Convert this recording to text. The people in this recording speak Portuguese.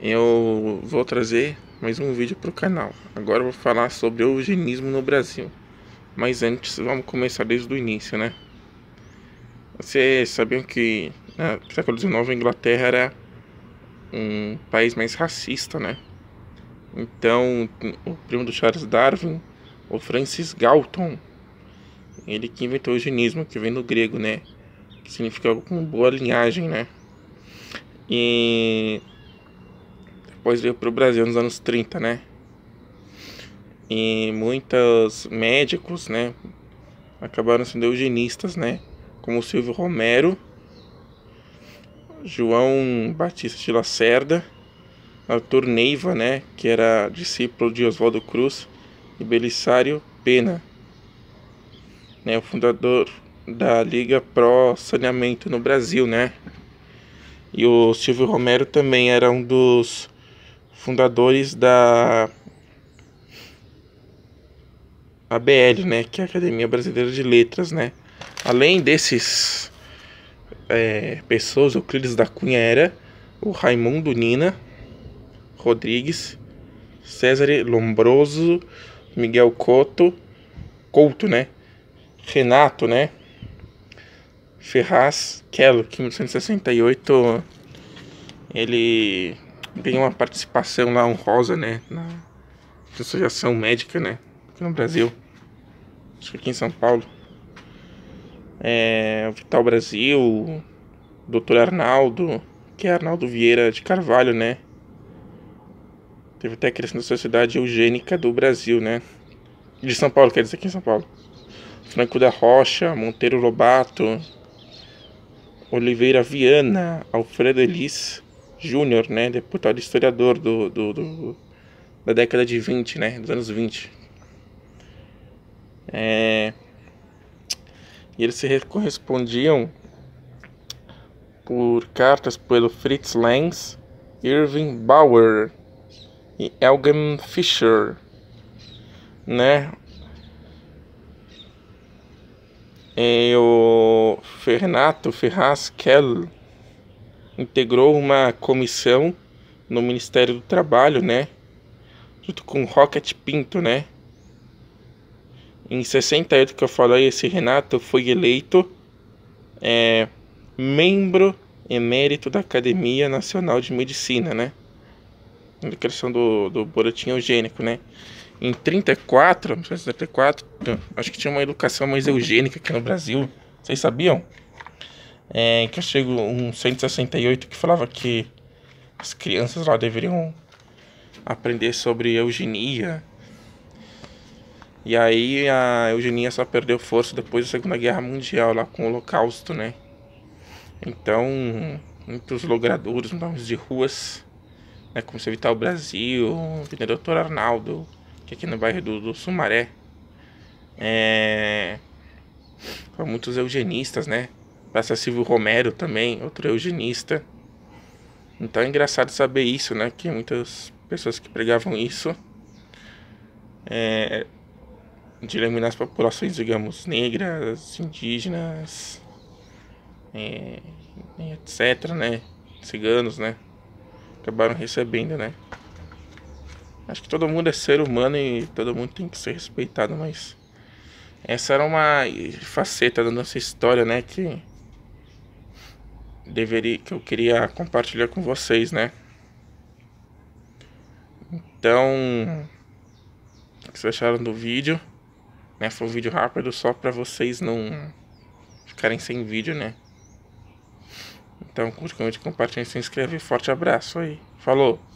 Eu vou trazer mais um vídeo para o canal. Agora eu vou falar sobre eugenismo no Brasil. Mas antes, vamos começar desde o início, né? Vocês sabiam que né, no século XIX a Inglaterra era um país mais racista, né? Então, o primo do Charles Darwin, o Francis Galton, ele que inventou o eugenismo, que vem do grego, né? Que significa com boa linhagem, né? E depois veio para o Brasil nos anos 30, né? E muitos médicos, né, acabaram sendo eugenistas, né? Como Silvio Romero, João Batista de Lacerda, Arthur Neiva, né, que era discípulo de Oswaldo Cruz, e Belisário Pena, né, o fundador da Liga pró Saneamento no Brasil, né? E o Silvio Romero também era um dos fundadores da ABL, né, que é a Academia Brasileira de Letras, né. Além desses é, pessoas, Euclides da Cunha era o Raimundo Nina Rodrigues, César Lombroso, Miguel Couto, Couto, né, Renato, né, Ferraz Kello, que em é 1968 ele ganhou uma participação lá honrosa, né? Na Associação Médica, né? Aqui no Brasil. Acho que aqui em São Paulo. É, Vital Brasil, Dr. Arnaldo, que é Arnaldo Vieira de Carvalho, né? Teve até a criação da Sociedade Eugênica do Brasil, né? De São Paulo, quer dizer, aqui em São Paulo. Franco da Rocha, Monteiro Lobato, Oliveira Viana, Alfredo Elis Júnior, né, deputado historiador do, do, do, da década de 20, né, dos anos 20. É... E eles se correspondiam por cartas pelo Fritz Lenz, Irving Bauer e Elgin Fischer, né? o Fernato Ferraz Kell integrou uma comissão no Ministério do Trabalho, né? Junto com Rocket Pinto, né? Em 68 que eu falei, esse Renato foi eleito é, membro emérito da Academia Nacional de Medicina, né? Na criação do, do boletim eugênico, né? Em 34, 1934, é acho que tinha uma educação mais eugênica aqui no Brasil. Vocês sabiam? É, que eu chego um 168 que falava que as crianças lá deveriam aprender sobre eugenia. E aí a eugenia só perdeu força depois da Segunda Guerra Mundial, lá com o Holocausto, né? Então, muitos logradouros, nomes de ruas, né, como se evitar o Brasil, o Doutor Arnaldo, que é aqui no bairro do, do Sumaré, é, Há muitos eugenistas, né? Praça Silvio Romero também, outro eugenista. Então é engraçado saber isso, né? Que muitas pessoas que pregavam isso é, de eliminar as populações, digamos, negras, indígenas, é, etc, né? Ciganos, né? Acabaram recebendo, né? Acho que todo mundo é ser humano e todo mundo tem que ser respeitado, mas essa era uma faceta da nossa história, né? Que deveria, que eu queria compartilhar com vocês, né? Então, o que vocês acharam do vídeo? Né? Foi um vídeo rápido só para vocês não ficarem sem vídeo, né? Então, curte, comente, compartilhe, se inscreve. Forte abraço aí. Falou!